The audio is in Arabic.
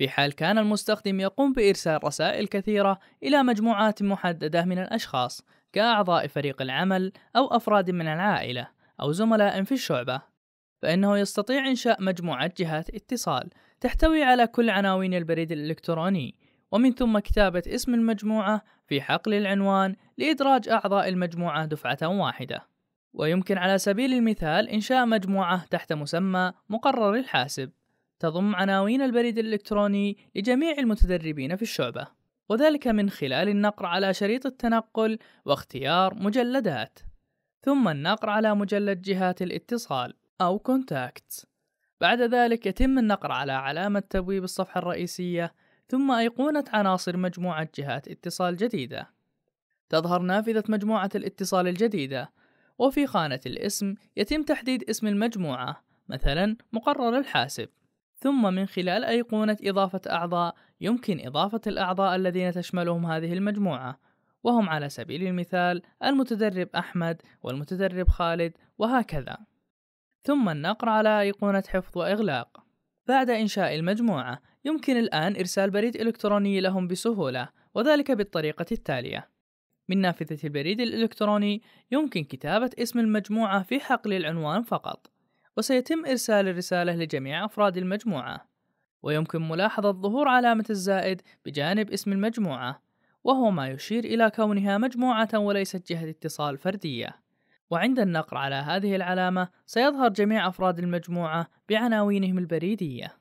في حال كان المستخدم يقوم بإرسال رسائل كثيرة إلى مجموعات محددة من الأشخاص كأعضاء فريق العمل أو أفراد من العائلة أو زملاء في الشعبة، فإنه يستطيع إنشاء مجموعة جهات اتصال تحتوي على كل عناوين البريد الإلكتروني، ومن ثم كتابة اسم المجموعة في حقل العنوان لإدراج أعضاء المجموعة دفعة واحدة. ويمكن على سبيل المثال إنشاء مجموعة تحت مسمى مقرر الحاسب تضم عناوين البريد الإلكتروني لجميع المتدربين في الشعبة وذلك من خلال النقر على شريط التنقل واختيار مجلدات ثم النقر على مجلد جهات الاتصال أو كونتاكت بعد ذلك يتم النقر على علامة تبويب الصفحة الرئيسية ثم أيقونة عناصر مجموعة جهات اتصال جديدة تظهر نافذة مجموعة الاتصال الجديدة وفي خانة الاسم يتم تحديد اسم المجموعة مثلا مقرر الحاسب ثم من خلال أيقونة إضافة أعضاء يمكن إضافة الأعضاء الذين تشملهم هذه المجموعة وهم على سبيل المثال المتدرب أحمد والمتدرب خالد وهكذا ثم النقر على أيقونة حفظ وإغلاق بعد إنشاء المجموعة يمكن الآن إرسال بريد إلكتروني لهم بسهولة وذلك بالطريقة التالية من نافذة البريد الإلكتروني يمكن كتابة اسم المجموعة في حقل العنوان فقط وسيتم إرسال الرسالة لجميع أفراد المجموعة ويمكن ملاحظة ظهور علامة الزائد بجانب اسم المجموعة وهو ما يشير إلى كونها مجموعة وليست جهة اتصال فردية وعند النقر على هذه العلامة سيظهر جميع أفراد المجموعة بعناوينهم البريدية